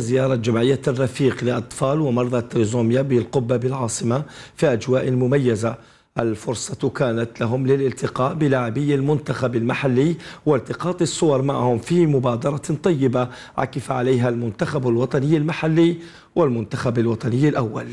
زيارة جمعية الرفيق لأطفال ومرضى التريزوميا بالقبة بالعاصمة في أجواء مميزة الفرصة كانت لهم للالتقاء بلاعبي المنتخب المحلي والتقاط الصور معهم في مبادرة طيبة عكف عليها المنتخب الوطني المحلي والمنتخب الوطني الأول